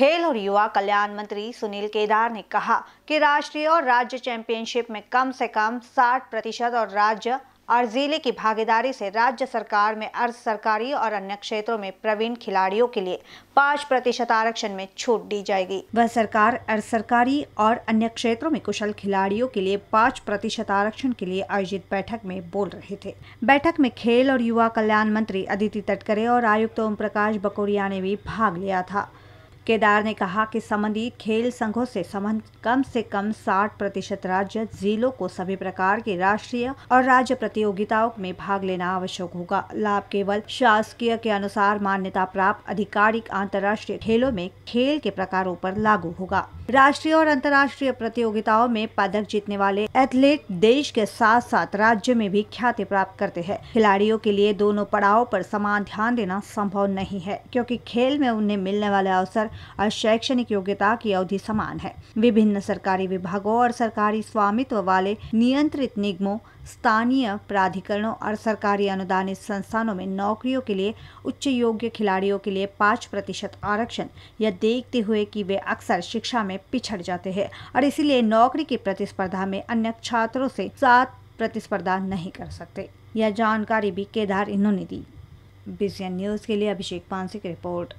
खेल और युवा कल्याण मंत्री सुनील केदार ने कहा कि राष्ट्रीय और राज्य चैंपियनशिप में कम से कम 60 प्रतिशत और राज्य और जिले की भागीदारी से राज्य सरकार में अर्ध सरकारी और अन्य क्षेत्रों में प्रवीण खिलाड़ियों के लिए पाँच प्रतिशत आरक्षण में छूट दी जाएगी वह सरकार अर्ध सरकारी और अन्य क्षेत्रों में कुशल खिलाड़ियों के लिए पाँच प्रतिशत आरक्षण के लिए आयोजित बैठक में बोल रहे थे बैठक में खेल और युवा कल्याण मंत्री अदिति तटकरे और आयुक्त ओम प्रकाश बकोरिया ने भी भाग लिया था केदार ने कहा कि संबंधित खेल संघों से संबंध कम से कम 60 प्रतिशत राज्य जिलों को सभी प्रकार के राष्ट्रीय और राज्य प्रतियोगिताओं में भाग लेना आवश्यक होगा लाभ केवल शासकीय के अनुसार मान्यता प्राप्त आधिकारिक अंतर्राष्ट्रीय खेलों में खेल के प्रकारों पर लागू होगा राष्ट्रीय और अंतर्राष्ट्रीय प्रतियोगिताओं में पदक जीतने वाले एथलीट देश के साथ साथ राज्य में भी ख्याति प्राप्त करते हैं खिलाड़ियों के लिए दोनों पड़ाव पर समान ध्यान देना संभव नहीं है क्योंकि खेल में उन्हें मिलने वाले अवसर और शैक्षणिक योग्यता की अवधि समान है विभिन्न सरकारी विभागों और सरकारी स्वामित्व वाले नियंत्रित निगमों स्थानीय प्राधिकरणों और सरकारी अनुदानित संस्थानों में नौकरियों के लिए उच्च योग्य खिलाड़ियों के लिए पाँच प्रतिशत आरक्षण यह देखते हुए कि वे अक्सर शिक्षा में पिछड़ जाते हैं और इसीलिए नौकरी की प्रतिस्पर्धा में अन्य छात्रों से साथ प्रतिस्पर्धा नहीं कर सकते यह जानकारी भी केदार इन्होंने दी बीसीएन न्यूज़ के लिए अभिषेक पांसी की रिपोर्ट